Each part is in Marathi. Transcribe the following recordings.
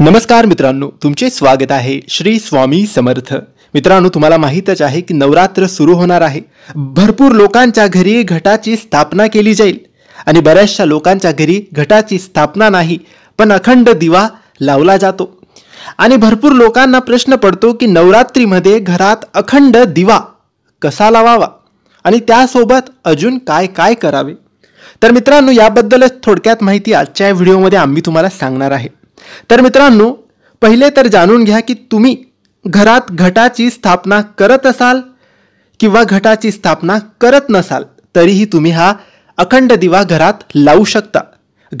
नमस्कार मित्रांनो तुमचे स्वागत आहे श्री स्वामी समर्थ मित्रांनो तुम्हाला माहीतच आहे की नवरात्र सुरू होणार आहे भरपूर लोकांच्या घरी घटाची स्थापना केली जाईल आणि बऱ्याचशा लोकांच्या घरी घटाची स्थापना नाही पण अखंड दिवा लावला जातो आणि भरपूर लोकांना प्रश्न पडतो की नवरात्रीमध्ये घरात अखंड दिवा कसा लावावा आणि त्यासोबत अजून काय काय करावे तर मित्रांनो याबद्दलच थोडक्यात माहिती आजच्या व्हिडिओमध्ये आम्ही तुम्हाला सांगणार आहे तर मित्रांनो पहिले तर जाणून घ्या की तुम्ही घरात घटाची स्थापना करत असाल किंवा घटाची स्थापना करत नसाल तरीही तुम्ही हा अखंड दिवा घरात लावू शकता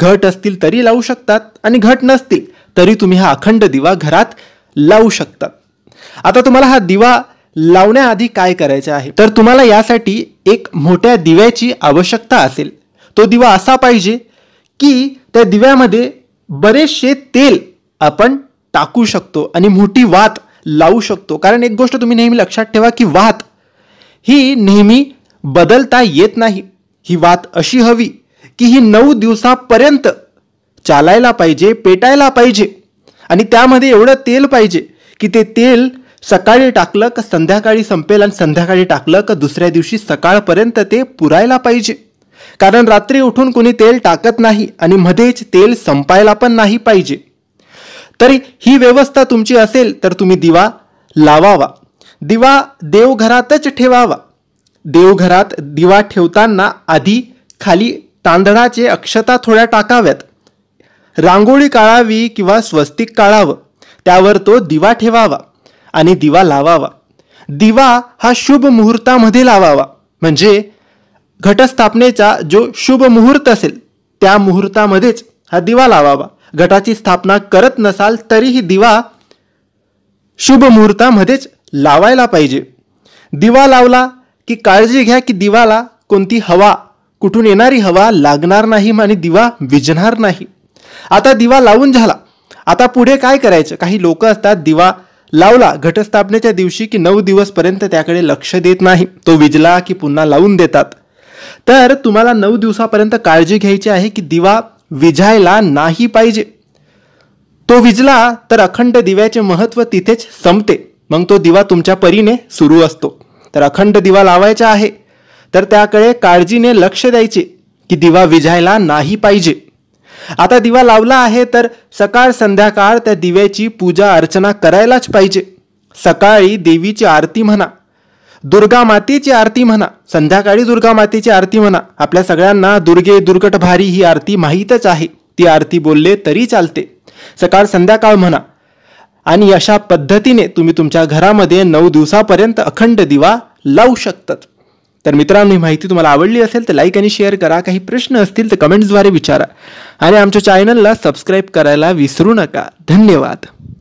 घट असतील तरी लावू शकतात आणि घट नसतील तरी तुम्ही हा अखंड दिवा घरात लावू शकतात आता तुम्हाला हा दिवा लावण्याआधी काय करायचे आहे तर तुम्हाला यासाठी एक मोठ्या दिव्याची आवश्यकता असेल तो दिवा असा पाहिजे की त्या दिव्यामध्ये बरेचसे तेल आपण टाकू शकतो आणि मोठी वात लावू शकतो कारण एक गोष्ट तुम्ही नेहमी लक्षात ठेवा की वात ही नेहमी बदलता येत नाही ही वात अशी हवी की ही नऊ दिवसापर्यंत चालायला पाहिजे पेटायला पाहिजे आणि त्यामध्ये एवढं तेल पाहिजे की ते तेल सकाळी टाकलं का संध्याकाळी संपेल आणि संध्याकाळी टाकलं का दुसऱ्या दिवशी सकाळपर्यंत ते पुरायला पाहिजे कारण रात्री उठून कुणी तेल टाकत नाही आणि मध्येच तेल संपायला पण नाही पाहिजे तरी ही व्यवस्था तुमची असेल तर तुम्ही दिवा लावावा दिवा देवघरातच ठेवावा देवघरात दिवा ठेवताना आधी खाली तांदळाचे अक्षता थोड्या टाकाव्यात रांगोळी काळावी किंवा स्वस्तिक काळावं त्यावर तो दिवा ठेवावा आणि दिवा लावावा दिवा हा शुभ मुहूर्तामध्ये लावावा म्हणजे घटस्थापनेचा जो शुभ मुहूर्त असेल त्या मुहूर्तामध्येच हा दिवा लावावा घटाची स्थापना करत नसाल तरीही दिवा शुभ मुहूर्तामध्येच लावायला पाहिजे दिवा लावला की काळजी घ्या की दिवाला कोणती हवा कुठून येणारी हवा लागणार नाही आणि दिवा विजणार नाही आता दिवा लावून झाला आता पुढे काय करायचं काही लोक असतात दिवा लावला घटस्थापनेच्या दिवशी की नऊ दिवसपर्यंत त्याकडे लक्ष देत नाही तो विजला की पुन्हा लावून देतात तर तुम्हाला नऊ दिवसापर्यंत काळजी घ्यायची आहे की दिवा विझायला नाही पाहिजे तो विजला तर अखंड दिव्याचे महत्त्व तिथेच संपते मग तो दिवा तुमच्या परीने सुरू असतो तर अखंड दिवा लावायचा आहे तर त्याकडे काळजीने लक्ष द्यायचे की दिवा विझायला नाही पाहिजे आता दिवा लावला आहे तर सकाळ संध्याकाळ त्या दिव्याची पूजा अर्चना करायलाच पाहिजे सकाळी देवीची आरती म्हणा दुर्गा मातेची आरती म्हणा संध्याकाळी दुर्गा मातेची आरती म्हणा आपल्या सगळ्यांना दुर्गे दुर्गट भारी ही आरती माहीतच आहे ती आरती बोलले तरी चालते सकाळ संध्याकाळ म्हणा आणि अशा पद्धतीने तुम्ही तुमच्या घरामध्ये नऊ दिवसापर्यंत अखंड दिवा लावू शकतात तर मित्रांनो ही माहिती तुम्हाला आवडली असेल तर लाईक आणि शेअर करा काही प्रश्न असतील तर कमेंट्सद्वारे विचारा आणि आमच्या चॅनलला सबस्क्राईब करायला विसरू नका धन्यवाद